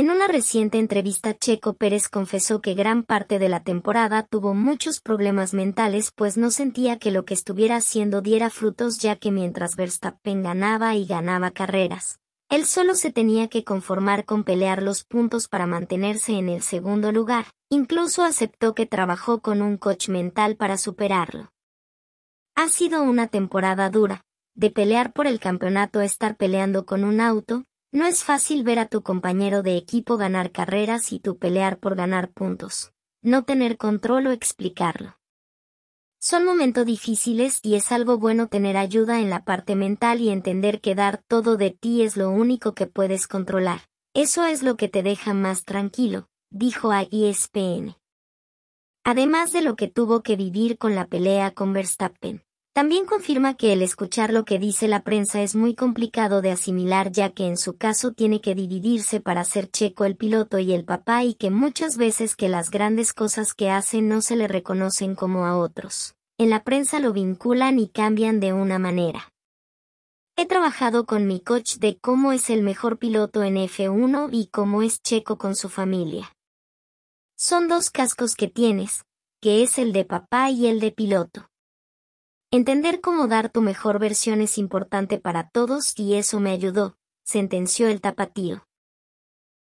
En una reciente entrevista Checo Pérez confesó que gran parte de la temporada tuvo muchos problemas mentales pues no sentía que lo que estuviera haciendo diera frutos ya que mientras Verstappen ganaba y ganaba carreras, él solo se tenía que conformar con pelear los puntos para mantenerse en el segundo lugar, incluso aceptó que trabajó con un coach mental para superarlo. Ha sido una temporada dura, de pelear por el campeonato a estar peleando con un auto, no es fácil ver a tu compañero de equipo ganar carreras y tú pelear por ganar puntos, no tener control o explicarlo. Son momentos difíciles y es algo bueno tener ayuda en la parte mental y entender que dar todo de ti es lo único que puedes controlar. Eso es lo que te deja más tranquilo, dijo a ESPN. Además de lo que tuvo que vivir con la pelea con Verstappen. También confirma que el escuchar lo que dice la prensa es muy complicado de asimilar ya que en su caso tiene que dividirse para ser checo el piloto y el papá y que muchas veces que las grandes cosas que hace no se le reconocen como a otros. En la prensa lo vinculan y cambian de una manera. He trabajado con mi coach de cómo es el mejor piloto en F1 y cómo es checo con su familia. Son dos cascos que tienes, que es el de papá y el de piloto. Entender cómo dar tu mejor versión es importante para todos y eso me ayudó, sentenció el tapatío.